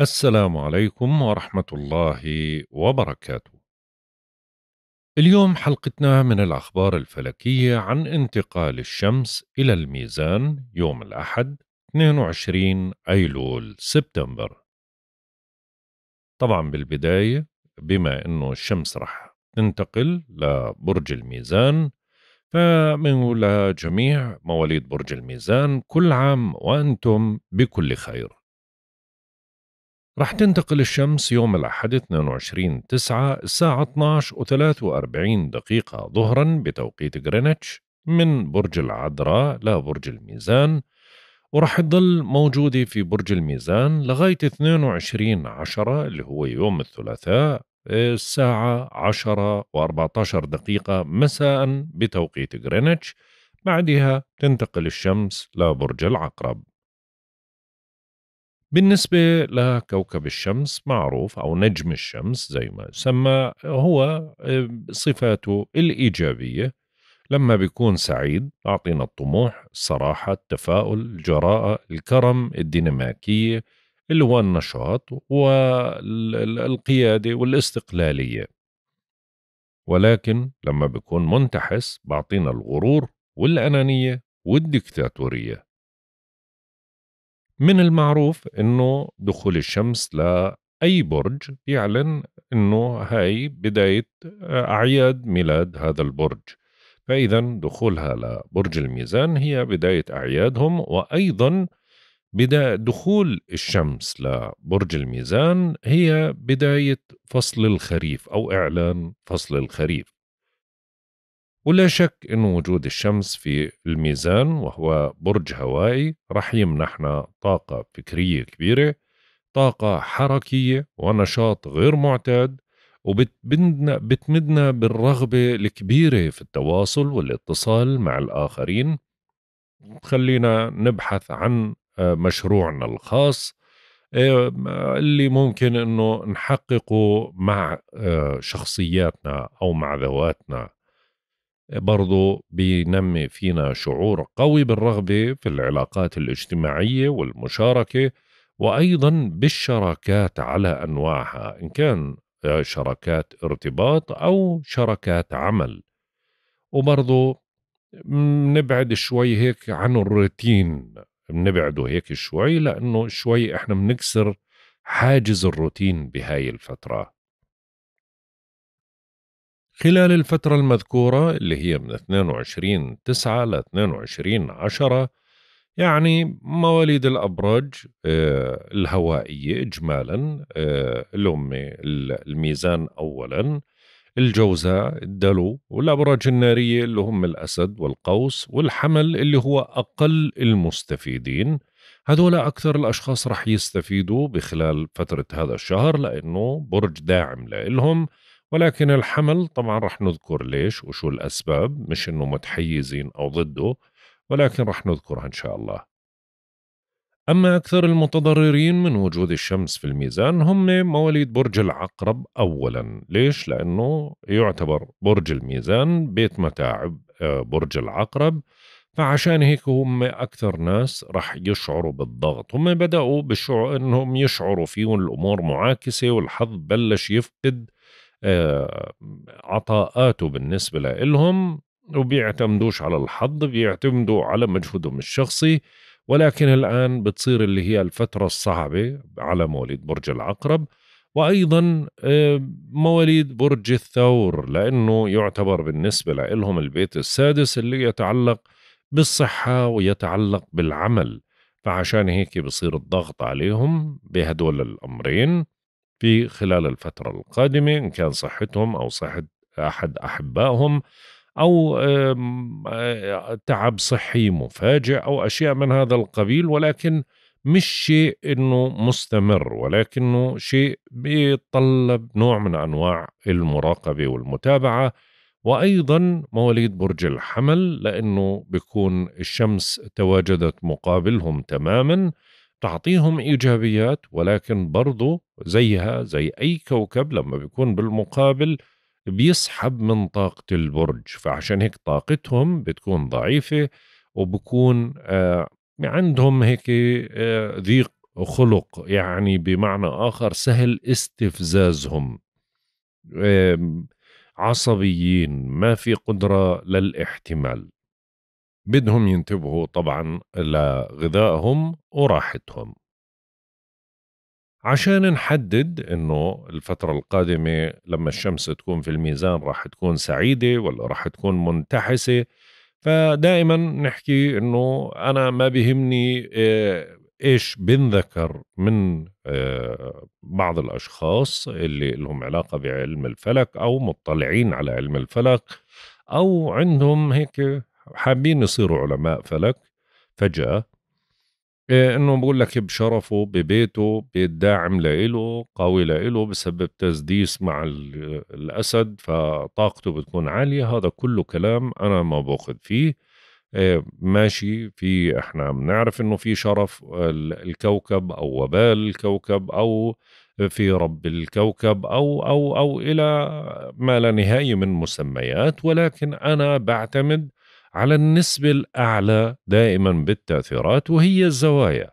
السلام عليكم ورحمة الله وبركاته. اليوم حلقتنا من الأخبار الفلكية عن انتقال الشمس إلى الميزان يوم الأحد 22 أيلول سبتمبر. طبعا بالبداية بما أنه الشمس رح تنتقل لبرج الميزان فمن لجميع مواليد برج الميزان كل عام وأنتم بكل خير. رح تنتقل الشمس يوم الأحد 22 تسعة الساعة 12 و 43 دقيقة ظهرا بتوقيت غرينتش من برج العذراء لبرج الميزان ورح تضل موجودة في برج الميزان لغاية 22 عشرة اللي هو يوم الثلاثاء الساعة 10 و14 دقيقة مساء بتوقيت غرينتش بعدها تنتقل الشمس لبرج العقرب بالنسبة لكوكب الشمس معروف أو نجم الشمس زي ما يسمى هو آه، صفاته الإيجابية لما بيكون سعيد أعطينا الطموح الصراحة التفاؤل الجراءة الكرم الديناميكية اللي هو النشاط والقيادة والاستقلالية ولكن لما بيكون منتحس بعطينا الغرور والأنانية والديكتاتورية من المعروف انه دخول الشمس لاي برج يعلن انه هاي بدايه آه، اعياد ميلاد هذا البرج فاذا دخولها لبرج الميزان هي بدايه اعيادهم وايضا بدا دخول الشمس لبرج الميزان هي بدايه فصل الخريف او اعلان فصل الخريف ولا شك أن وجود الشمس في الميزان وهو برج هوائي رح يمنحنا طاقة فكرية كبيرة طاقة حركية ونشاط غير معتاد وبتمدنا بتمدنا بالرغبة الكبيرة في التواصل والاتصال مع الآخرين تخلينا نبحث عن آه، مشروعنا الخاص آه، اللي ممكن انه نحققه مع آه، شخصياتنا او مع ذواتنا برضو بينمي فينا شعور قوي بالرغبة في العلاقات الاجتماعية والمشاركة وأيضا بالشراكات على أنواعها إن كان آه، شراكات ارتباط أو شراكات عمل وبرضو بنبعد شوي هيك عن الروتين بنبعده هيك شوي لأنه شوي إحنا بنكسر حاجز الروتين بهاي الفترة خلال الفترة المذكورة اللي هي من 22 9 ل 22 10 يعني مواليد الأبراج آه، الهوائية إجمالا آه، الأمي الميزان أولا الجوزاء الدلو والأبراج النارية اللي هم الأسد والقوس والحمل اللي هو أقل المستفيدين هذول أكثر الأشخاص رح يستفيدوا بخلال فترة هذا الشهر لأنه برج داعم لإلهم ولكن الحمل طبعا رح نذكر ليش وشو الأسباب مش إنه متحيزين أو ضده ولكن رح نذكرها إن شاء الله أما أكثر المتضررين من وجود الشمس في الميزان هم مواليد برج العقرب أولا ليش؟ لأنه يعتبر برج الميزان بيت متاعب آه، برج العقرب فعشان هيك هم أكثر ناس رح يشعروا بالضغط هم بدأوا بشعور أنهم يشعروا فيهم الأمور معاكسة والحظ بلش يفقد آه، عطاءاته بالنسبة لهم وبيعتمدوش على الحظ بيعتمدوا على مجهودهم الشخصي ولكن الآن بتصير اللي هي الفترة الصعبة على مواليد برج العقرب وأيضا آه، مواليد برج الثور لأنه يعتبر بالنسبة لهم البيت السادس اللي يتعلق بالصحة ويتعلق بالعمل فعشان هيك بصير الضغط عليهم بهدول الأمرين في خلال الفترة القادمة إن كان صحتهم أو صحة أحد أحبائهم أو آه، تعب صحي مفاجئ أو أشياء من هذا القبيل ولكن مش شيء انه مستمر ولكنه شيء بيتطلب نوع من انواع المراقبه والمتابعه وايضا مواليد برج الحمل لانه بيكون الشمس تواجدت مقابلهم تماما تعطيهم ايجابيات ولكن برضو زيها زي اي كوكب لما بيكون بالمقابل بيسحب من طاقة البرج فعشان هيك طاقتهم بتكون ضعيفة وبكون آه عندهم هيك آه ذيق خلق يعني بمعنى آخر سهل استفزازهم آه عصبيين ما في قدرة للاحتمال بدهم ينتبهوا طبعا لغذائهم وراحتهم عشان نحدد انه الفترة القادمة لما الشمس تكون في الميزان راح تكون سعيدة ولا راح تكون منتحسة فدائما نحكي انه انا ما بهمني آه، ايش بنذكر من آه، بعض الاشخاص اللي لهم علاقة بعلم الفلك او مطلعين على علم الفلك او عندهم هيك حابين يصيروا علماء فلك فجأة إيه، انه بقول لك بشرفه ببيته بيت داعم لإله قوي لإله بسبب تسديس مع الأسد فطاقته بتكون عالية هذا كله كلام أنا ما باخذ فيه إيه، ماشي في احنا بنعرف انه في شرف الكوكب او وبال الكوكب او في رب الكوكب او او او الى ما لا نهايه من مسميات ولكن انا بعتمد على النسبة الأعلى دائما بالتأثيرات وهي الزوايا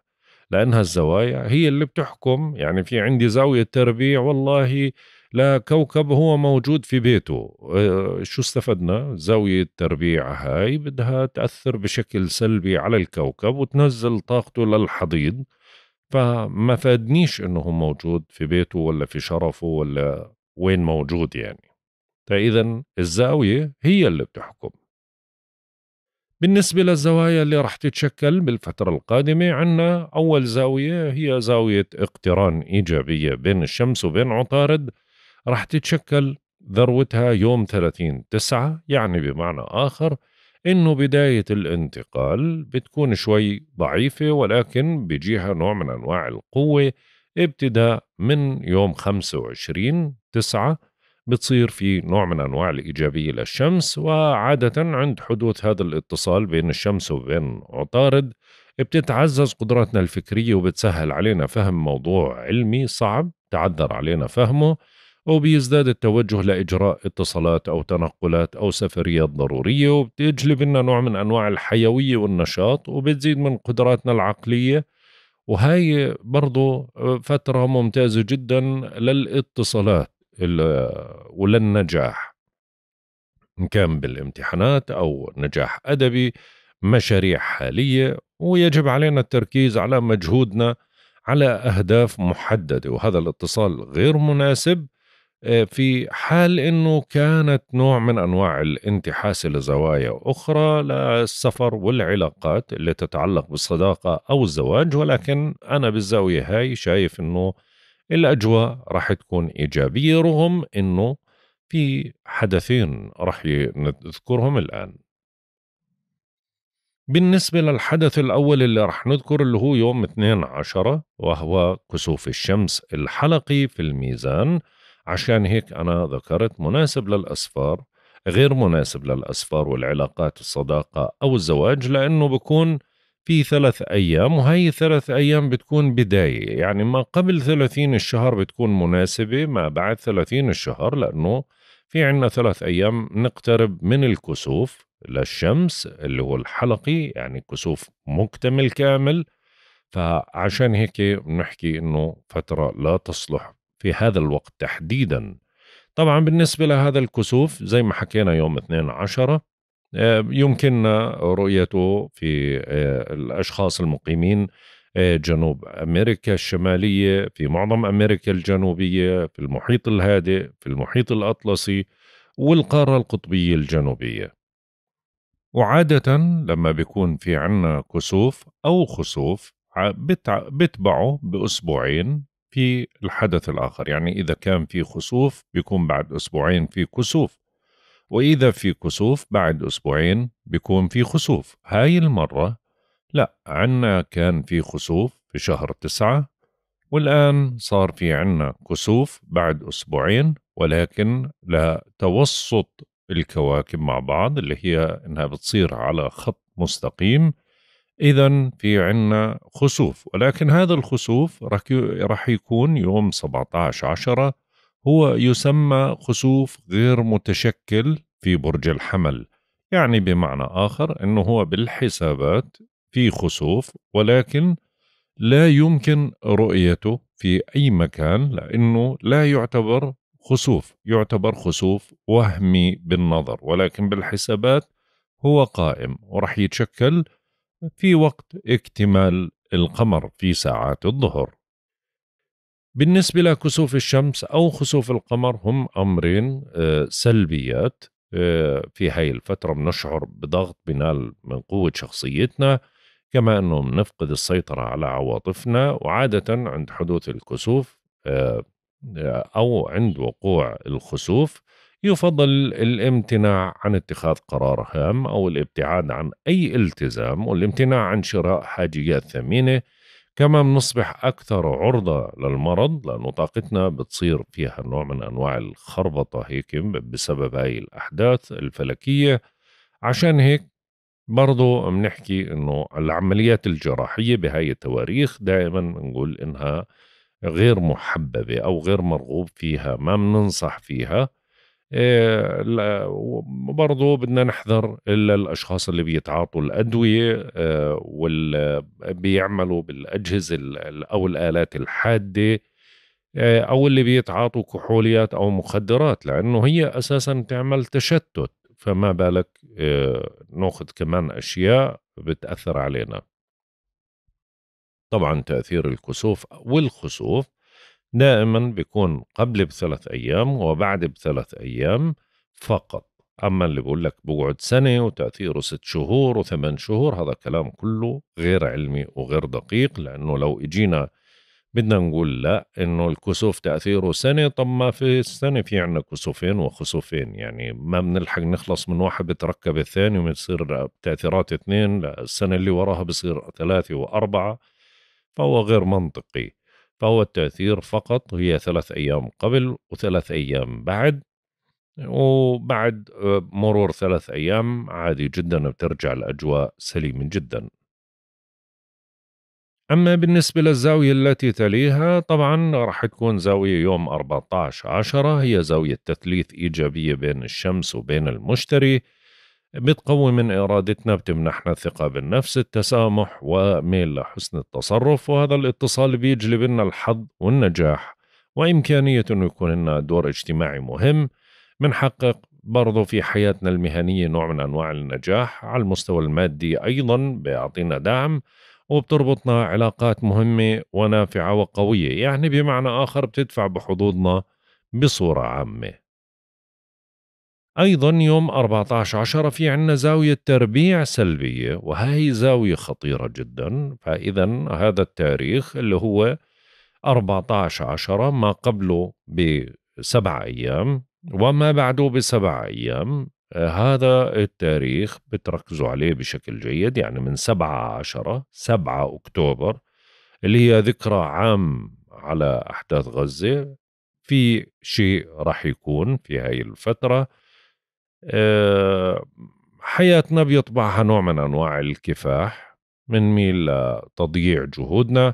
لأنها الزوايا هي اللي بتحكم يعني في عندي زاوية تربيع والله لا كوكب هو موجود في بيته آه، شو استفدنا زاوية التربيع هاي بدها تأثر بشكل سلبي على الكوكب وتنزل طاقته للحضيض فما فادنيش انه هو موجود في بيته ولا في شرفه ولا وين موجود يعني فإذا الزاوية هي اللي بتحكم بالنسبة للزوايا اللي رح تتشكل بالفترة القادمة عنا أول زاوية هي زاوية اقتران إيجابية بين الشمس وبين عطارد رح تتشكل ذروتها يوم 30 تسعة يعني بمعنى آخر إنه بداية الانتقال بتكون شوي ضعيفة ولكن بيجيها نوع من أنواع القوة ابتداء من يوم 25 تسعة بتصير في نوع من أنواع الإيجابية للشمس وعادة عند حدوث هذا الاتصال بين الشمس وبين عطارد بتتعزز قدراتنا الفكرية وبتسهل علينا فهم موضوع علمي صعب تعذر علينا فهمه وبيزداد التوجه لإجراء اتصالات أو تنقلات أو سفريات ضرورية وبتجلب لنا نوع من أنواع الحيوية والنشاط وبتزيد من قدراتنا العقلية وهي برضو آه، فترة ممتازة جدا للاتصالات ولا النجاح إن كان بالامتحانات أو نجاح أدبي مشاريع حالية ويجب علينا التركيز على مجهودنا على أهداف محددة وهذا الاتصال غير مناسب آه، في حال انه كانت نوع من انواع الانتحاس لزوايا اخرى للسفر والعلاقات اللي تتعلق بالصداقه او الزواج ولكن انا بالزاويه هاي شايف انه الاجواء راح تكون ايجابيه رغم انه في حدثين راح نذكرهم الان بالنسبة للحدث الأول اللي رح نذكر اللي هو يوم 12 عشرة وهو كسوف الشمس الحلقي في الميزان عشان هيك أنا ذكرت مناسب للأسفار غير مناسب للأسفار والعلاقات الصداقة أو الزواج لأنه بكون في ثلاث أيام وهي ثلاث أيام بتكون بداية يعني ما قبل ثلاثين الشهر بتكون مناسبة ما بعد ثلاثين الشهر لأنه في عنا ثلاث أيام نقترب من الكسوف للشمس اللي هو الحلقي يعني كسوف مكتمل كامل فعشان هيك بنحكي انه فتره لا تصلح في هذا الوقت تحديدا طبعا بالنسبه لهذا الكسوف زي ما حكينا يوم 12 آه، يمكن رؤيته في آه، الأشخاص المقيمين آه، جنوب أمريكا الشمالية في معظم أمريكا الجنوبية في المحيط الهادئ في المحيط الأطلسي والقارة القطبية الجنوبية وعادة لما بيكون في عنا كسوف أو خسوف بتبعه بأسبوعين في الحدث الآخر يعني إذا كان في خسوف بيكون بعد أسبوعين في كسوف وإذا في كسوف بعد أسبوعين بيكون في خسوف هاي المرة لا عنا كان في خسوف في شهر تسعة والآن صار في عنا كسوف بعد أسبوعين ولكن لتوسط الكواكب مع بعض اللي هي إنها بتصير على خط مستقيم إذا في عنا خسوف ولكن هذا الخسوف رح يكون يوم 17 عشرة هو يسمى خسوف غير متشكل في برج الحمل يعني بمعنى آخر أنه هو بالحسابات في خسوف ولكن لا يمكن رؤيته في أي مكان لأنه لا يعتبر خسوف يعتبر خسوف وهمي بالنظر ولكن بالحسابات هو قائم ورح يتشكل في وقت اكتمال القمر في ساعات الظهر بالنسبة لكسوف الشمس أو خسوف القمر هم أمرين آه، سلبيات آه، في هاي الفترة بنشعر بضغط بنال من قوة شخصيتنا كما أنه بنفقد السيطرة على عواطفنا وعادة عند حدوث الكسوف آه، أو عند وقوع الخسوف يفضل الامتناع عن اتخاذ قرار هام أو الابتعاد عن أي التزام والامتناع عن شراء حاجيات ثمينة كما بنصبح أكثر عرضة للمرض لأنه طاقتنا بتصير فيها نوع من أنواع الخربطة هيك بسبب هاي الأحداث الفلكية عشان هيك برضو بنحكي انه العمليات الجراحية بهاي التواريخ دائما بنقول انها غير محببة او غير مرغوب فيها ما بننصح فيها آه، وبرضه بدنا نحذر الاشخاص اللي بيتعاطوا الادويه آه، واللي بيعملوا بالاجهزه او الالات الحاده آه، او اللي بيتعاطوا كحوليات او مخدرات لانه هي اساسا بتعمل تشتت فما بالك ناخذ كمان اشياء بتاثر علينا طبعا تاثير الكسوف والخسوف دائما بيكون قبل بثلاث أيام وبعد بثلاث أيام فقط أما اللي بقول لك بقعد سنة وتأثيره ست شهور وثمان شهور هذا الكلام كله غير علمي وغير دقيق لأنه لو إجينا بدنا نقول لا إنه الكسوف تأثيره سنة طب ما في السنة في عنا كسوفين وخسوفين يعني ما بنلحق نخلص من واحد بتركب الثاني وبتصير تأثيرات اثنين السنة اللي وراها بصير ثلاثة وأربعة فهو غير منطقي فهو التأثير فقط هي ثلاث أيام قبل وثلاث أيام بعد وبعد آه، مرور ثلاث أيام عادي جدا بترجع الأجواء سليمة جدا أما بالنسبة للزاوية التي تليها طبعا راح تكون زاوية يوم 14 عشرة هي زاوية تثليث إيجابية بين الشمس وبين المشتري بتقوي من إرادتنا بتمنحنا الثقة بالنفس التسامح وميل لحسن التصرف وهذا الاتصال بيجلب لنا الحظ والنجاح وإمكانية أنه يكون لنا دور اجتماعي مهم بنحقق برضو في حياتنا المهنية نوع من أنواع النجاح على المستوى المادي أيضا بيعطينا دعم وبتربطنا علاقات مهمة ونافعة وقوية يعني بمعنى آخر بتدفع بحظوظنا بصورة عامة أيضا يوم 14 عشر في عنا زاوية تربيع سلبية وهي زاوية خطيرة جدا فإذا هذا التاريخ اللي هو 14 عشر ما قبله بسبع أيام وما بعده بسبع أيام آه، هذا التاريخ بتركزوا عليه بشكل جيد يعني من 7 10 7 أكتوبر اللي هي ذكرى عام على أحداث غزة في شيء راح يكون في هاي الفترة آه، حياتنا بيطبعها نوع من أنواع الكفاح بنميل لتضييع جهودنا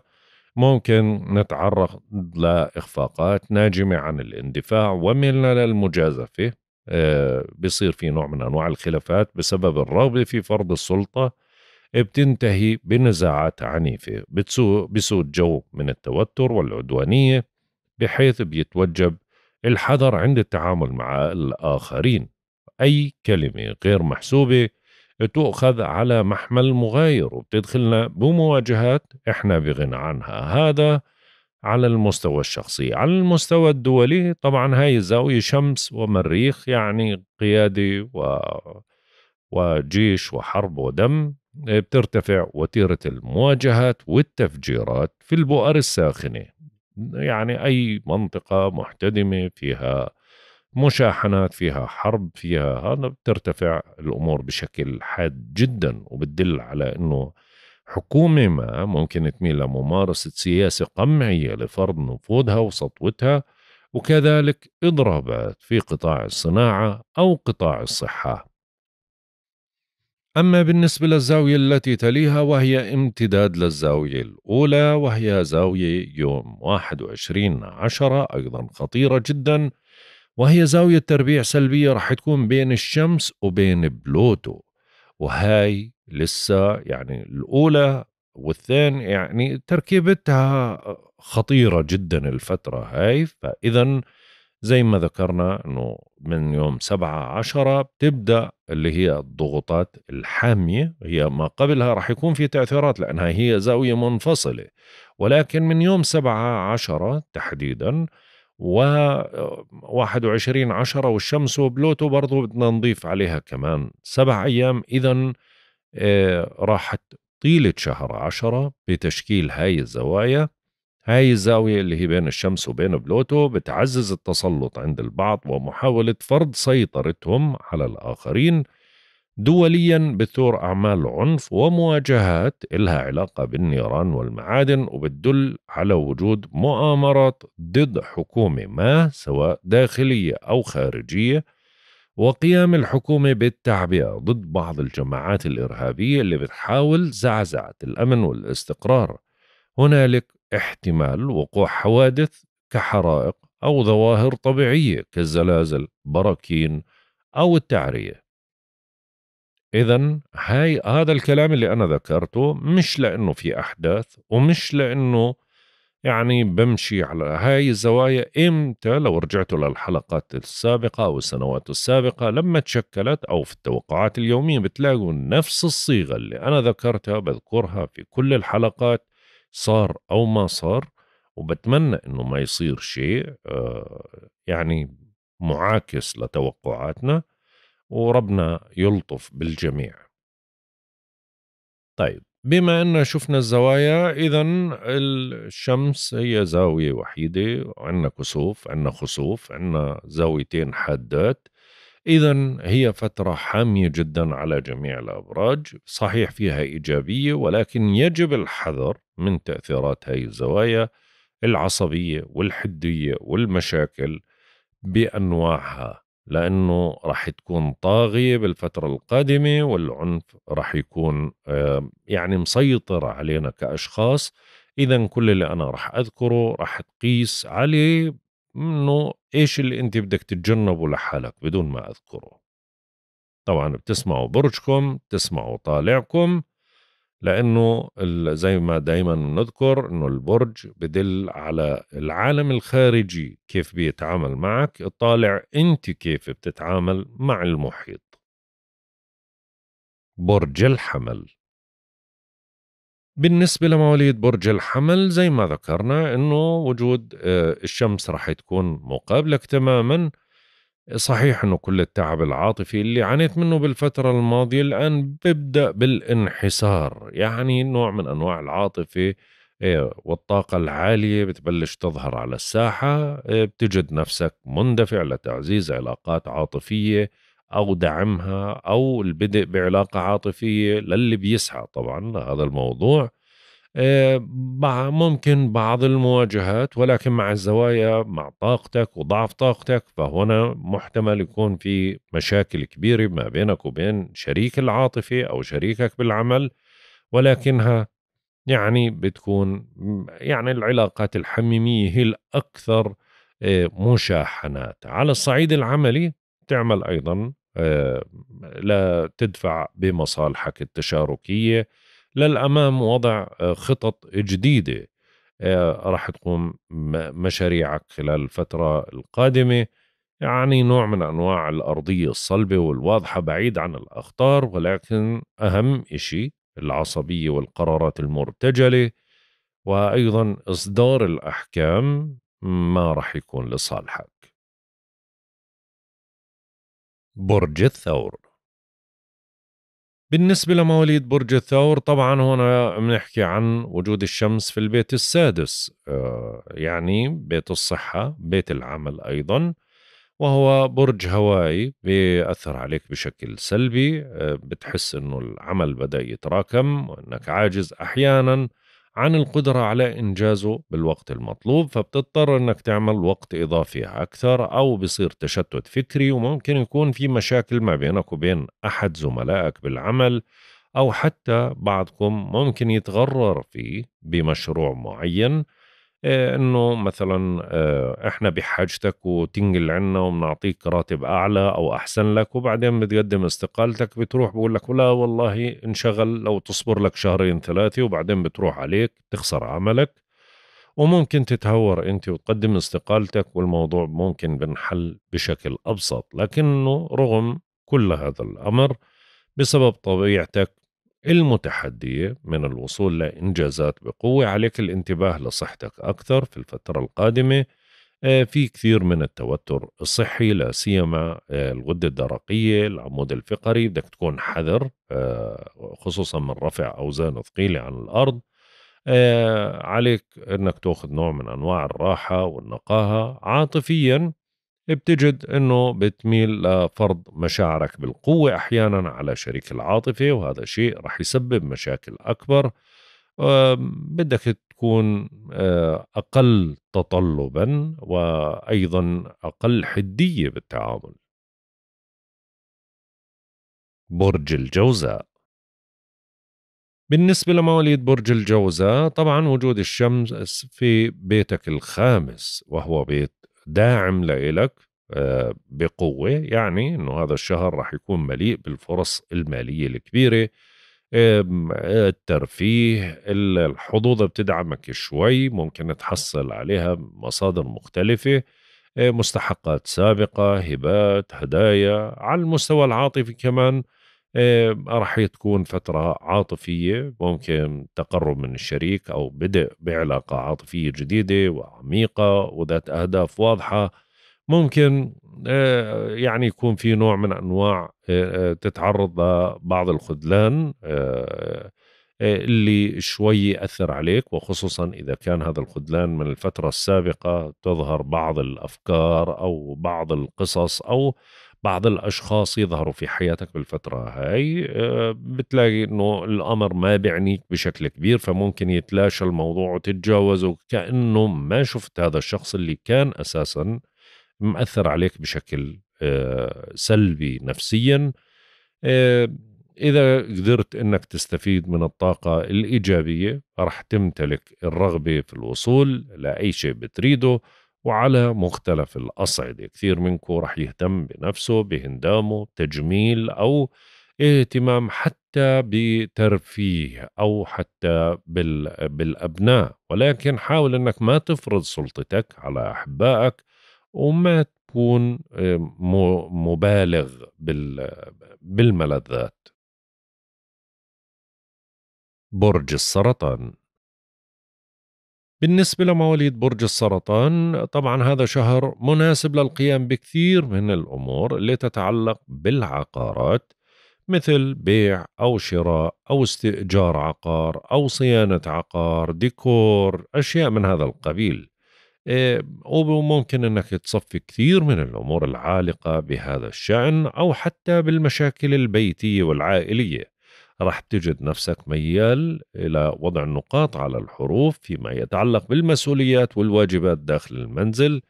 ممكن نتعرض لإخفاقات ناجمة عن الاندفاع وميلنا للمجازفة آه، بصير في نوع من أنواع الخلافات بسبب الرغبة في فرض السلطة بتنتهي بنزاعات عنيفة بسود جو من التوتر والعدوانية بحيث بيتوجب الحذر عند التعامل مع الآخرين أي كلمة غير محسوبة تؤخذ على محمل مغاير وبتدخلنا بمواجهات إحنا بغنى عنها هذا على المستوى الشخصي على المستوى الدولي طبعا هاي الزاوية شمس ومريخ يعني قيادة و... وجيش وحرب ودم بترتفع وتيرة المواجهات والتفجيرات في البؤر الساخنة يعني أي منطقة محتدمة فيها مشاحنات فيها حرب فيها هذا بترتفع الامور بشكل حاد جدا وبتدل على انه حكومه ما ممكن تميل لممارسه سياسه قمعيه لفرض نفوذها وسطوتها وكذلك اضرابات في قطاع الصناعه او قطاع الصحه أما بالنسبة للزاوية التي تليها وهي امتداد للزاوية الأولى وهي زاوية يوم 21 عشرة أيضا خطيرة جدا وهي زاوية تربيع سلبية رح تكون بين الشمس وبين بلوتو وهاي لسه يعني الأولى والثاني يعني تركيبتها خطيرة جدا الفترة هاي فإذا زي ما ذكرنا أنه من يوم سبعة عشرة بتبدأ اللي هي الضغوطات الحامية هي ما قبلها رح يكون في تأثيرات لأنها هي زاوية منفصلة ولكن من يوم سبعة عشرة تحديدا و 21 10 والشمس وبلوتو برضو بدنا نضيف عليها كمان سبع أيام إذا آه، راحت طيلة شهر عشرة بتشكيل هاي الزوايا هاي الزاوية اللي هي بين الشمس وبين بلوتو بتعزز التسلط عند البعض ومحاولة فرض سيطرتهم على الآخرين دوليا بتثور أعمال عنف ومواجهات إلها علاقة بالنيران والمعادن وبتدل على وجود مؤامرات ضد حكومة ما سواء داخلية أو خارجية وقيام الحكومة بالتعبئة ضد بعض الجماعات الإرهابية اللي بتحاول زعزعة الأمن والاستقرار هنالك احتمال وقوع حوادث كحرائق أو ظواهر طبيعية كالزلازل براكين أو التعرية اذا هاي هذا الكلام اللي انا ذكرته مش لانه في احداث ومش لانه يعني بمشي على هاي الزوايا امتى لو رجعتوا للحلقات السابقة او السنوات السابقة لما تشكلت او في التوقعات اليومية بتلاقوا نفس الصيغة اللي انا ذكرتها بذكرها في كل الحلقات صار او ما صار وبتمنى انه ما يصير شيء آه، يعني معاكس لتوقعاتنا وربنا يلطف بالجميع طيب بما أننا شفنا الزوايا إذا الشمس هي زاوية وحيدة عندنا كسوف عندنا خسوف عندنا زاويتين حادات إذا هي فترة حامية جدا على جميع الأبراج صحيح فيها إيجابية ولكن يجب الحذر من تأثيرات هذه الزوايا العصبية والحدية والمشاكل بأنواعها لأنه راح تكون طاغية بالفترة القادمة والعنف راح يكون يعني مسيطر علينا كأشخاص إذا كل اللي أنا راح أذكره راح تقيس عليه إنه إيش اللي أنت بدك تتجنبه لحالك بدون ما أذكره طبعا بتسمعوا برجكم بتسمعوا طالعكم لانه زي ما دايما نذكر انه البرج بدل على العالم الخارجي كيف بيتعامل معك الطالع انت كيف بتتعامل مع المحيط برج الحمل بالنسبة لمواليد برج الحمل زي ما ذكرنا انه وجود آه، الشمس راح تكون مقابلك تماما صحيح انه كل التعب العاطفي اللي عانيت منه بالفترة الماضية الان ببدأ بالانحسار يعني نوع من انواع العاطفة آه، والطاقة العالية بتبلش تظهر على الساحة آه، بتجد نفسك مندفع لتعزيز علاقات عاطفية أو دعمها أو البدء بعلاقة عاطفية للي بيسعى طبعا لهذا الموضوع آه، مع ممكن بعض المواجهات ولكن مع الزوايا مع طاقتك وضعف طاقتك فهنا محتمل يكون في مشاكل كبيرة ما بينك وبين شريك العاطفة أو شريكك بالعمل ولكنها يعني بتكون يعني العلاقات الحميمية هي الأكثر آه، مشاحنات على الصعيد العملي تعمل أيضا آه، لا تدفع بمصالحك التشاركية للامام وضع آه، خطط جديده آه، راح تقوم مشاريعك خلال الفتره القادمه يعني نوع من انواع الارضيه الصلبه والواضحه بعيد عن الاخطار ولكن اهم شيء العصبيه والقرارات المرتجله وايضا اصدار الاحكام ما راح يكون لصالحك برج الثور بالنسبة لمواليد برج الثور طبعا هنا بنحكي عن وجود الشمس في البيت السادس آه، يعني بيت الصحة بيت العمل أيضا وهو برج هوائي بيأثر عليك بشكل سلبي آه، بتحس أنه العمل بدأ يتراكم وأنك عاجز أحيانا عن القدرة على إنجازه بالوقت المطلوب فبتضطر أنك تعمل وقت إضافي أكثر أو بصير تشتت فكري وممكن يكون في مشاكل ما بينك وبين أحد زملائك بالعمل أو حتى بعضكم ممكن يتغرر فيه بمشروع معين آه، انه مثلا آه، احنا بحاجتك وتنقل عنا وبنعطيك راتب اعلى او احسن لك وبعدين بتقدم استقالتك بتروح بقول لك لا والله انشغل لو تصبر لك شهرين ثلاثه وبعدين بتروح عليك تخسر عملك وممكن تتهور انت وتقدم استقالتك والموضوع ممكن بنحل بشكل ابسط لكنه رغم كل هذا الامر بسبب طبيعتك المتحدية من الوصول لإنجازات بقوة عليك الانتباه لصحتك أكثر في الفترة القادمة آه، في كثير من التوتر الصحي لا سيما آه، الغده الدرقيه العمود الفقري بدك تكون حذر آه، خصوصا من رفع اوزان ثقيله عن الارض عليك انك تاخذ نوع من انواع الراحه والنقاهه عاطفيا بتجد انه بتميل لفرض مشاعرك بالقوه احيانا على شريك العاطفه وهذا شيء رح يسبب مشاكل اكبر بدك تكون آه، اقل تطلبا وايضا اقل حديه بالتعامل برج الجوزاء بالنسبة لمواليد برج الجوزاء طبعا وجود الشمس في بيتك الخامس وهو بيت داعم لإلك آه، بقوة يعني أنه هذا الشهر راح يكون مليء بالفرص المالية الكبيرة الترفيه الحظوظ بتدعمك شوي ممكن تحصل عليها مصادر مختلفة آه، مستحقات سابقة هبات هدايا على المستوى العاطفي كمان آه، راح تكون فترة عاطفية ممكن تقرب من الشريك أو بدء بعلاقة عاطفية جديدة وعميقة وذات أهداف واضحة ممكن آه، يعني يكون في نوع من أنواع آه، تتعرض لبعض الخذلان اللي شوي يأثر عليك وخصوصا إذا كان هذا الخذلان من الفترة السابقة تظهر بعض الأفكار أو بعض القصص أو بعض الاشخاص يظهروا في حياتك بالفتره هاي آه، بتلاقي انه الامر ما بيعنيك بشكل كبير فممكن يتلاشى الموضوع وتتجاوزه كانه ما شفت هذا الشخص اللي كان اساسا مأثر عليك بشكل آه، سلبي نفسيا آه، إذا قدرت أنك تستفيد من الطاقة الإيجابية راح تمتلك الرغبة في الوصول لأي شيء بتريده وعلى مختلف الأصعدة كثير منكم رح يهتم بنفسه بهندامه تجميل أو اهتمام حتى بترفيه أو حتى بال... بالأبناء ولكن حاول أنك ما تفرض سلطتك على أحبائك وما تكون مبالغ بال... بالملذات برج السرطان بالنسبة لمواليد برج السرطان طبعا هذا شهر مناسب للقيام بكثير من الأمور اللي تتعلق بالعقارات مثل بيع أو شراء أو استئجار عقار أو صيانة عقار ديكور أشياء من هذا القبيل إيه، وممكن أنك تصفي كثير من الأمور العالقة بهذا الشأن أو حتى بالمشاكل البيتية والعائلية راح تجد نفسك ميال إلى وضع النقاط على الحروف فيما يتعلق بالمسؤوليات والواجبات داخل المنزل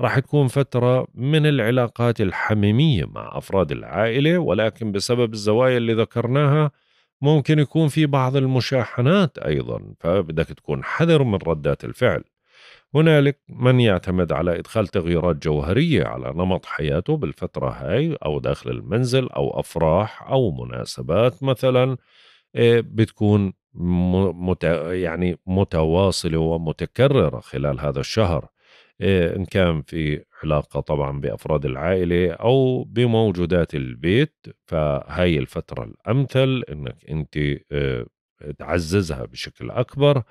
راح تكون فترة من العلاقات الحميمية مع أفراد العائلة ولكن بسبب الزوايا اللي ذكرناها ممكن يكون في بعض المشاحنات أيضا فبدك تكون حذر من ردات الفعل هنالك من يعتمد على إدخال تغييرات جوهرية على نمط حياته بالفترة هاي أو داخل المنزل أو أفراح أو مناسبات مثلا آه، بتكون مت يعني متواصلة ومتكررة خلال هذا الشهر آه، إن كان في علاقة طبعا بأفراد العائلة أو بموجودات البيت فهاي الفترة الأمثل أنك أنت آه، تعززها بشكل أكبر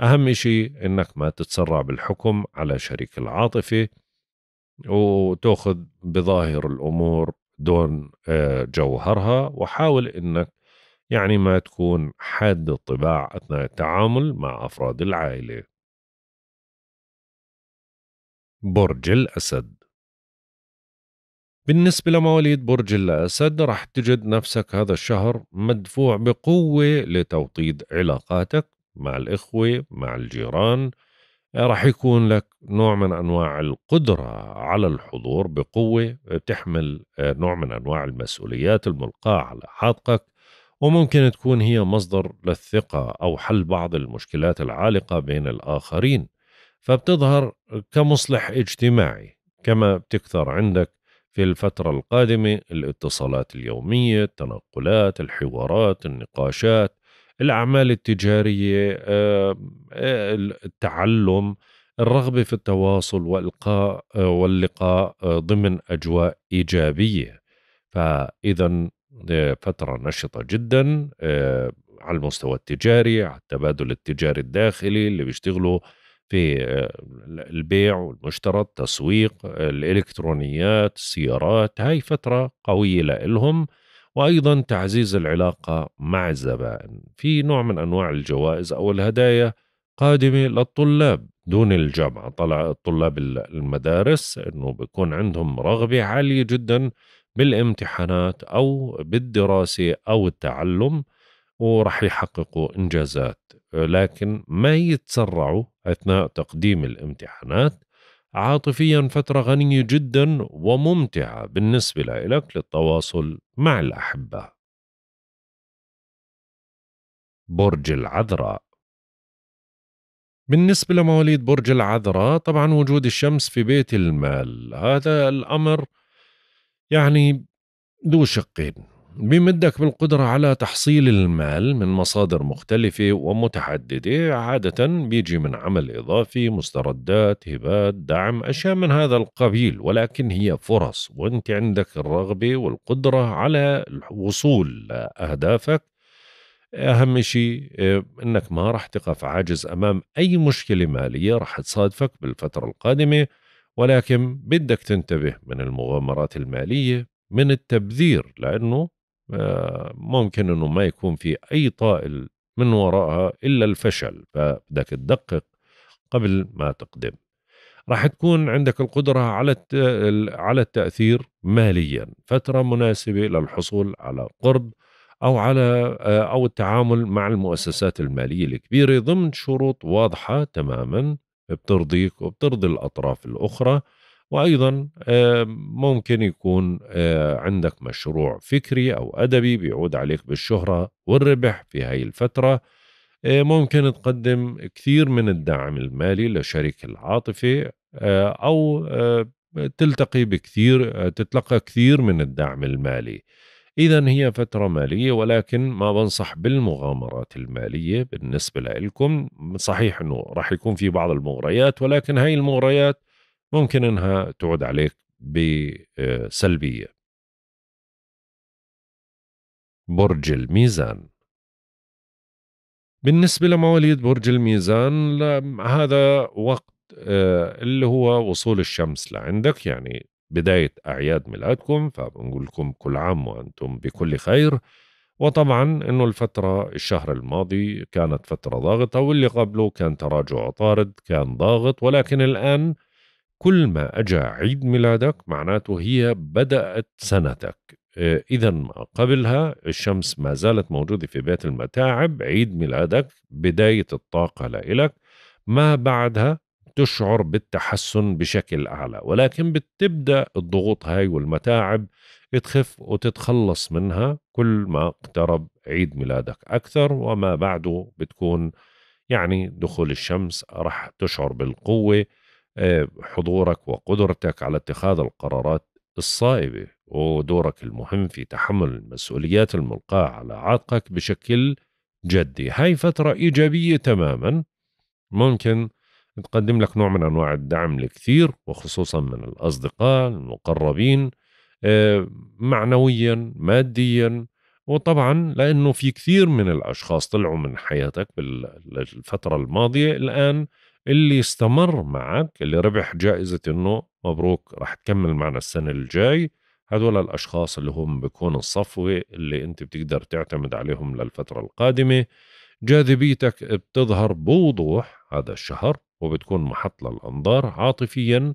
أهم شيء إنك ما تتسرع بالحكم على شريك العاطفة وتأخذ بظاهر الأمور دون آه، جوهرها وحاول إنك يعني ما تكون حاد الطباع أثناء التعامل مع أفراد العائلة برج الأسد بالنسبة لمواليد برج الأسد رح تجد نفسك هذا الشهر مدفوع بقوة لتوطيد علاقاتك مع الإخوة مع الجيران آه، راح يكون لك نوع من أنواع القدرة على الحضور بقوة آه، بتحمل آه، نوع من أنواع المسؤوليات الملقاة على حاطقك وممكن تكون هي مصدر للثقة أو حل بعض المشكلات العالقة بين الآخرين فبتظهر كمصلح اجتماعي كما بتكثر عندك في الفترة القادمة الاتصالات اليومية التنقلات الحوارات النقاشات الاعمال التجاريه آه، آه، التعلم الرغبه في التواصل والقاء آه، واللقاء ضمن اجواء ايجابيه فاذا فتره نشطه جدا على المستوى التجاري على التبادل التجاري الداخلي اللي بيشتغلوا في البيع والمشترى التسويق الإلكترونيات السيارات هاي فترة قوية لهم وايضا تعزيز العلاقه مع الزبائن في نوع من انواع الجوائز او الهدايا قادمه للطلاب دون الجامعه طلع طلاب المدارس انه بيكون عندهم رغبه عاليه جدا بالامتحانات او بالدراسه او التعلم ورح يحققوا انجازات لكن ما يتسرعوا اثناء تقديم الامتحانات عاطفيا فترة غنية جدا وممتعة بالنسبة لك للتواصل مع الأحبة برج العذراء بالنسبة لمواليد برج العذراء طبعا وجود الشمس في بيت المال هذا الأمر يعني ذو شقين بمدك بالقدرة على تحصيل المال من مصادر مختلفة ومتعددة عادة بيجي من عمل إضافي مستردات هبات دعم أشياء من هذا القبيل ولكن هي فرص وانت عندك الرغبة والقدرة على الوصول لأهدافك أهم شيء آه، أنك ما راح تقف عاجز أمام أي مشكلة مالية راح تصادفك بالفترة القادمة ولكن بدك تنتبه من المغامرات المالية من التبذير لأنه ممكن انه ما يكون في اي طائل من وراءها الا الفشل فبدك تدقق قبل ما تقدم راح تكون عندك القدرة على على التأثير ماليا فترة مناسبة للحصول على قرض أو على آه، أو التعامل مع المؤسسات المالية الكبيرة ضمن شروط واضحة تماما بترضيك وبترضي الأطراف الأخرى وايضا آه، ممكن يكون آه، عندك مشروع فكري او ادبي بيعود عليك بالشهره والربح في هاي الفتره آه، ممكن تقدم كثير من الدعم المالي لشريك العاطفه او تلتقي بكثير تتلقى كثير من الدعم المالي إذا هي فترة مالية ولكن ما بنصح بالمغامرات المالية بالنسبة لكم صحيح أنه راح يكون في بعض المغريات ولكن هاي المغريات ممكن انها تعود عليك بسلبيه برج الميزان بالنسبة لمواليد برج الميزان هذا وقت آه، اللي هو وصول الشمس لعندك يعني بداية أعياد ميلادكم فبنقول لكم كل عام وأنتم بكل خير وطبعا أنه الفترة الشهر الماضي كانت فترة ضاغطة واللي قبله كان تراجع عطارد كان ضاغط ولكن الآن كل ما اجى عيد ميلادك معناته هي بدات سنتك آه، اذا قبلها الشمس ما زالت موجوده في بيت المتاعب عيد ميلادك بدايه الطاقه لإلك ما بعدها تشعر بالتحسن بشكل اعلى ولكن بتبدا الضغوط هاي والمتاعب تخف وتتخلص منها كل ما اقترب عيد ميلادك اكثر وما بعده بتكون يعني دخول الشمس رح تشعر بالقوه آه، حضورك وقدرتك على اتخاذ القرارات الصائبة ودورك المهم في تحمل المسؤوليات الملقاة على عاتقك بشكل جدي هاي فترة إيجابية تماما ممكن تقدم لك نوع من أنواع الدعم لكثير وخصوصا من الأصدقاء المقربين آه، معنويا ماديا وطبعا لأنه في كثير من الأشخاص طلعوا من حياتك بالفترة الماضية الآن اللي استمر معك اللي ربح جائزة انه مبروك رح تكمل معنا السنة الجاي هذول الأشخاص اللي هم بيكون الصفوة اللي أنت بتقدر تعتمد عليهم للفترة القادمة جاذبيتك بتظهر بوضوح هذا الشهر وبتكون محط للأنظار عاطفيا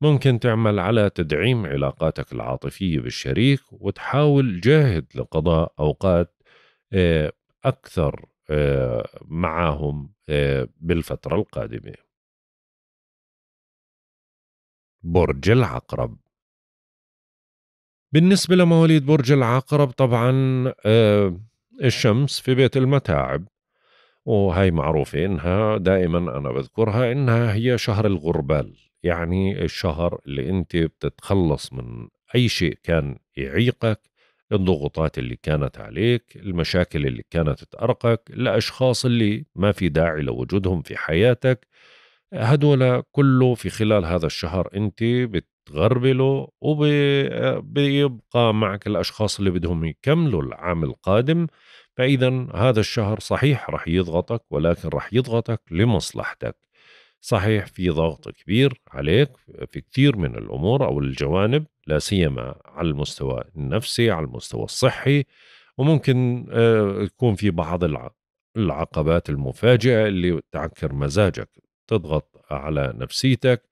ممكن تعمل على تدعيم علاقاتك العاطفية بالشريك وتحاول جاهد لقضاء أوقات آه، أكثر معهم آه، بالفترة القادمة برج العقرب بالنسبة لمواليد برج العقرب طبعا آه، الشمس في بيت المتاعب وهي معروفة إنها دائما أنا بذكرها إنها هي شهر الغربال يعني الشهر اللي أنت بتتخلص من أي شيء كان يعيقك الضغوطات اللي كانت عليك المشاكل اللي كانت تأرقك الأشخاص اللي ما في داعي لوجودهم في حياتك هدول كله في خلال هذا الشهر أنت بتغربله وبيبقى معك الأشخاص اللي بدهم يكملوا العام القادم فإذا هذا الشهر صحيح رح يضغطك ولكن رح يضغطك لمصلحتك صحيح في ضغط كبير عليك في كثير من الأمور أو الجوانب لا سيما على المستوى النفسي على المستوى الصحي وممكن آه، يكون في بعض العقبات المفاجئة اللي تعكر مزاجك تضغط على نفسيتك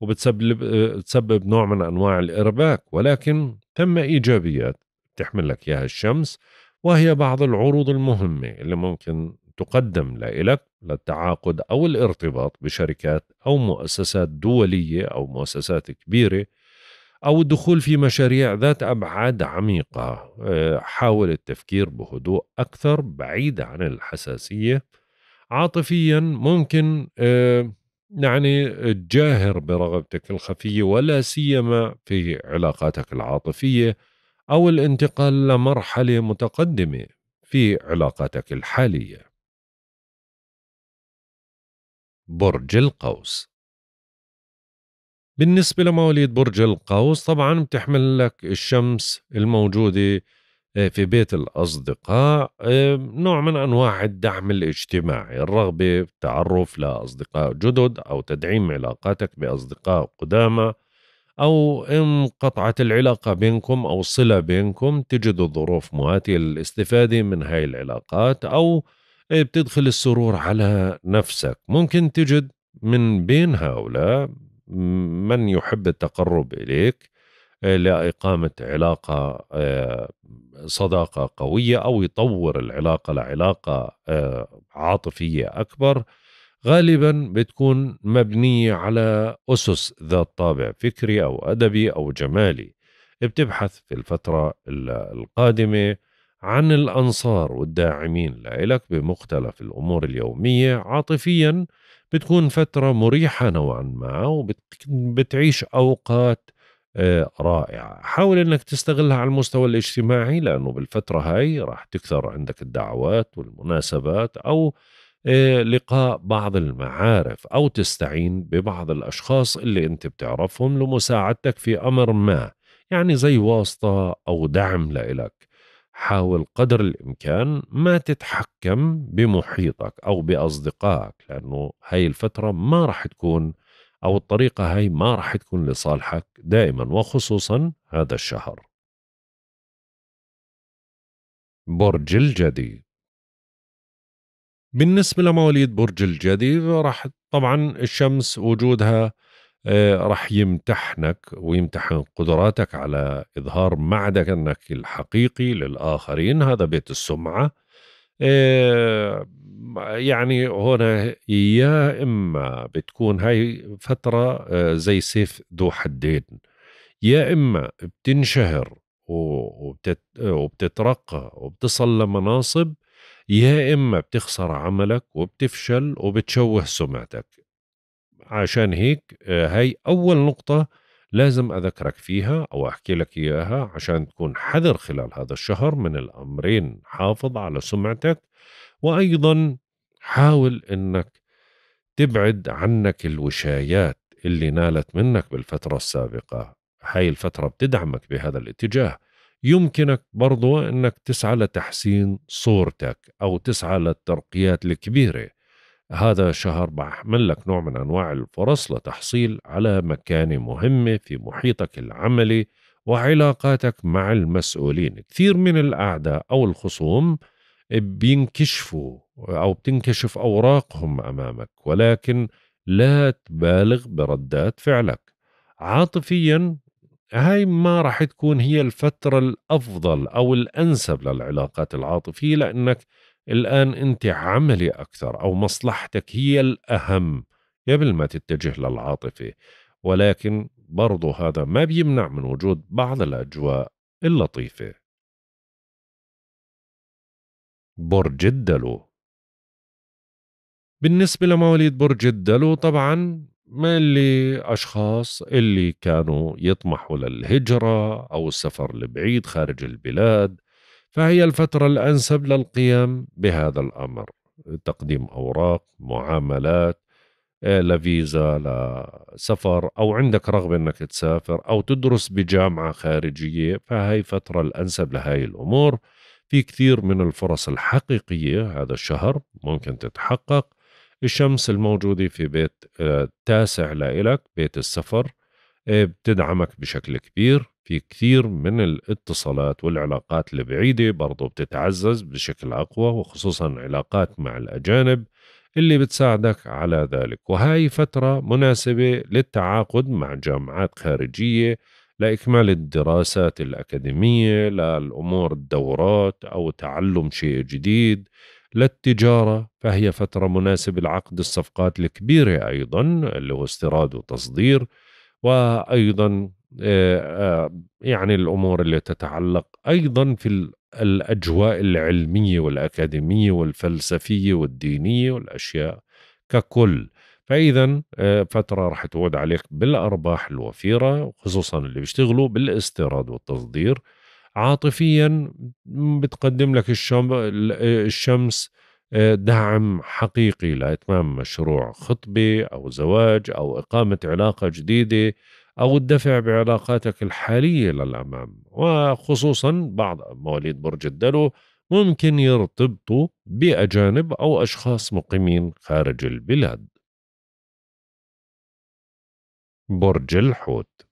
وبتسبب آه، تسبب نوع من أنواع الإرباك ولكن ثم إيجابيات تحمل لك إياها الشمس وهي بعض العروض المهمة اللي ممكن تقدم لإلك للتعاقد أو الارتباط بشركات أو مؤسسات دولية أو مؤسسات كبيرة أو الدخول في مشاريع ذات أبعاد عميقة آه، حاول التفكير بهدوء أكثر بعيد عن الحساسية عاطفيا ممكن آه، يعني تجاهر برغبتك الخفية ولا سيما في علاقاتك العاطفية أو الانتقال لمرحلة متقدمة في علاقاتك الحالية برج القوس بالنسبة لمواليد برج القوس طبعا بتحمل لك الشمس الموجودة آه، في بيت الأصدقاء آه، نوع من أنواع الدعم الاجتماعي الرغبة في التعرف لأصدقاء جدد أو تدعيم علاقاتك بأصدقاء قدامى أو انقطعت العلاقة بينكم أو صلة بينكم تجد الظروف مواتية للاستفادة من هاي العلاقات أو آه، بتدخل السرور على نفسك ممكن تجد من بين هؤلاء من يحب التقرب اليك آه، لاقامه علاقه آه، صداقه قويه او يطور العلاقه لعلاقه آه، عاطفيه اكبر غالبا بتكون مبنيه على اسس ذات طابع فكري او ادبي او جمالي بتبحث في الفتره القادمه عن الانصار والداعمين لإلك بمختلف الامور اليوميه عاطفيا بتكون فترة مريحة نوعا ما وبتعيش أوقات آه، رائعة حاول أنك تستغلها على المستوى الاجتماعي لأنه بالفترة هاي راح تكثر عندك الدعوات والمناسبات أو آه، لقاء بعض المعارف أو تستعين ببعض الأشخاص اللي أنت بتعرفهم لمساعدتك في أمر ما يعني زي واسطة أو دعم لإلك حاول قدر الإمكان ما تتحكم بمحيطك أو بأصدقائك لأنه هاي الفترة ما راح تكون أو الطريقة هاي ما راح تكون لصالحك دائما وخصوصا هذا الشهر برج الجدي بالنسبة لمواليد برج الجدي راح طبعا الشمس وجودها آه، رح يمتحنك ويمتحن قدراتك على إظهار معدنك الحقيقي للآخرين هذا بيت السمعة آه، يعني هنا يا إما بتكون هاي فترة آه، زي سيف ذو حدين يا إما بتنشهر وبتترقى وبتصل لمناصب يا إما بتخسر عملك وبتفشل وبتشوه سمعتك عشان هيك آه، هاي أول نقطة لازم أذكرك فيها أو أحكي لك إياها عشان تكون حذر خلال هذا الشهر من الأمرين حافظ على سمعتك وأيضا حاول أنك تبعد عنك الوشايات اللي نالت منك بالفترة السابقة هاي الفترة بتدعمك بهذا الاتجاه يمكنك برضو أنك تسعى لتحسين صورتك أو تسعى للترقيات الكبيرة هذا الشهر بحمل لك نوع من أنواع الفرص لتحصيل على مكانة مهمة في محيطك العملي وعلاقاتك مع المسؤولين كثير من الأعداء أو الخصوم بينكشفوا أو بتنكشف أوراقهم أمامك ولكن لا تبالغ بردات فعلك عاطفيا هاي ما راح تكون هي الفترة الأفضل أو الأنسب للعلاقات العاطفية لأنك الآن أنت عملي أكثر أو مصلحتك هي الأهم قبل ما تتجه للعاطفة ولكن برضو هذا ما بيمنع من وجود بعض الأجواء اللطيفة برج الدلو بالنسبة لمواليد برج الدلو طبعا ما اللي أشخاص اللي كانوا يطمحوا للهجرة أو السفر لبعيد خارج البلاد فهي الفترة الأنسب للقيام بهذا الأمر تقديم أوراق معاملات آه، لفيزا لسفر أو عندك رغبة أنك تسافر أو تدرس بجامعة خارجية فهي فترة الأنسب لهاي الأمور في كثير من الفرص الحقيقية هذا الشهر ممكن تتحقق الشمس الموجودة في بيت آه، تاسع لإلك بيت السفر آه، بتدعمك بشكل كبير في كثير من الاتصالات والعلاقات البعيدة برضو بتتعزز بشكل أقوى وخصوصا علاقات مع الأجانب اللي بتساعدك على ذلك وهاي فترة مناسبة للتعاقد مع جامعات خارجية لإكمال الدراسات الأكاديمية للأمور الدورات أو تعلم شيء جديد للتجارة فهي فترة مناسبة لعقد الصفقات الكبيرة أيضا اللي هو استيراد وتصدير وايضا يعني الامور اللي تتعلق ايضا في الاجواء العلميه والاكاديميه والفلسفيه والدينيه والاشياء ككل فاذا فتره راح تعود عليك بالارباح الوفيره خصوصا اللي بيشتغلوا بالاستيراد والتصدير عاطفيا بتقدم لك الشمس دعم حقيقي لاتمام مشروع خطبه او زواج او اقامه علاقه جديده او الدفع بعلاقاتك الحاليه للامام وخصوصا بعض مواليد برج الدلو ممكن يرتبطوا باجانب او اشخاص مقيمين خارج البلاد برج الحوت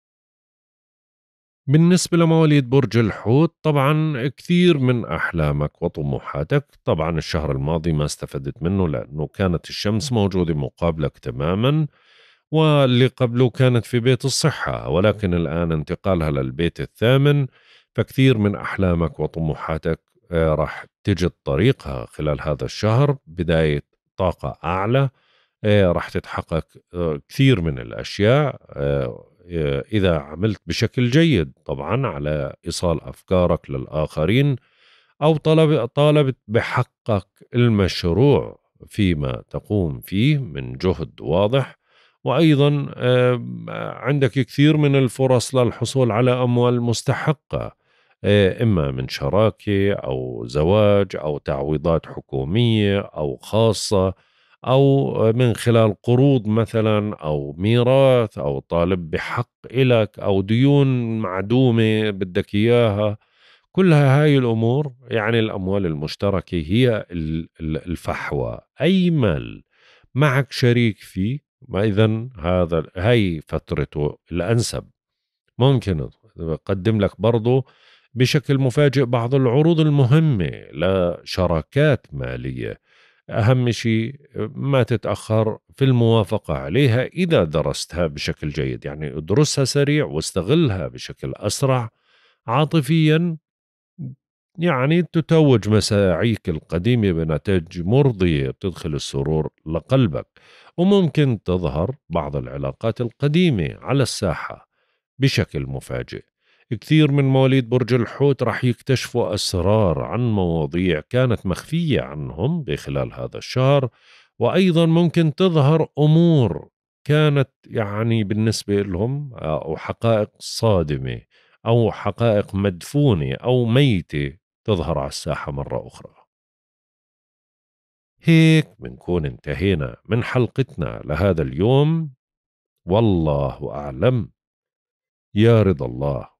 بالنسبة لمواليد برج الحوت طبعا كثير من أحلامك وطموحاتك طبعا الشهر الماضي ما استفدت منه لأنه كانت الشمس موجودة مقابلك تماما واللي قبله كانت في بيت الصحة ولكن الآن انتقالها للبيت الثامن فكثير من أحلامك وطموحاتك آه، راح تجد طريقها خلال هذا الشهر بداية طاقة أعلى آه، راح تتحقق آه، كثير من الأشياء آه، إذا عملت بشكل جيد طبعا على إيصال أفكارك للآخرين أو طلب طالبت بحقك المشروع فيما تقوم فيه من جهد واضح وأيضا آه، عندك كثير من الفرص للحصول على أموال مستحقة آه، إما من شراكة أو زواج أو تعويضات حكومية أو خاصة أو من خلال قروض مثلا أو ميراث أو طالب بحق إلك أو ديون معدومة بدك إياها كلها هاي الأمور يعني الأموال المشتركة هي الفحوى أي مال معك شريك فيه ما إذا هذا هاي فترته الأنسب ممكن أقدم لك برضه بشكل مفاجئ بعض العروض المهمة لشراكات مالية أهم شيء ما تتأخر في الموافقة عليها إذا درستها بشكل جيد يعني ادرسها سريع واستغلها بشكل أسرع عاطفيا يعني تتوج مساعيك القديمة بنتائج مرضية تدخل السرور لقلبك وممكن تظهر بعض العلاقات القديمة على الساحة بشكل مفاجئ كثير من مواليد برج الحوت راح يكتشفوا أسرار عن مواضيع كانت مخفية عنهم بخلال هذا الشهر وأيضا ممكن تظهر أمور كانت يعني بالنسبة لهم آه، أو حقائق صادمة أو حقائق مدفونة أو ميتة تظهر على الساحة مرة أخرى هيك بنكون انتهينا من حلقتنا لهذا اليوم والله أعلم يا رضا الله